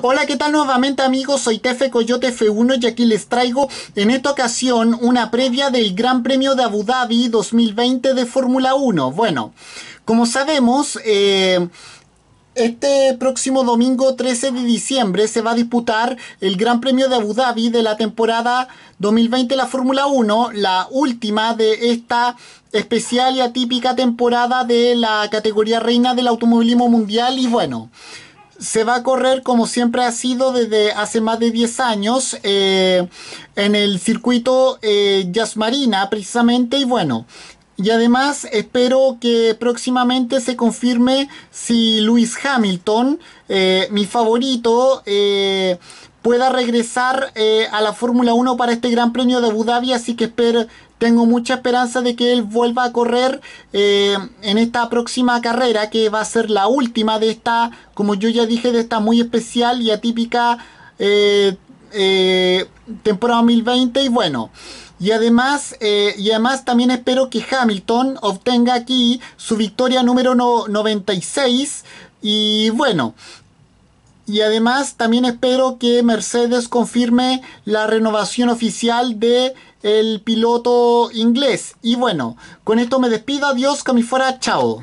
Hola, ¿qué tal nuevamente amigos? Soy Tefe Coyote F1 y aquí les traigo en esta ocasión una previa del Gran Premio de Abu Dhabi 2020 de Fórmula 1. Bueno, como sabemos, eh, este próximo domingo 13 de diciembre se va a disputar el Gran Premio de Abu Dhabi de la temporada 2020 de la Fórmula 1, la última de esta especial y atípica temporada de la categoría reina del automovilismo mundial y bueno, se va a correr como siempre ha sido desde hace más de 10 años eh, en el circuito eh, Jazz Marina precisamente y bueno. Y además espero que próximamente se confirme si Luis Hamilton, eh, mi favorito, eh, pueda regresar eh, a la Fórmula 1 para este Gran Premio de Abu Dhabi, así que tengo mucha esperanza de que él vuelva a correr eh, en esta próxima carrera, que va a ser la última de esta, como yo ya dije, de esta muy especial y atípica eh, temporada 2020. Y bueno, y además, y además también espero que Hamilton obtenga aquí su victoria número 96. Y bueno, y además también espero que Mercedes confirme la renovación oficial de el piloto inglés. Y bueno, con esto me despido. Adiós, que fuera. Chao.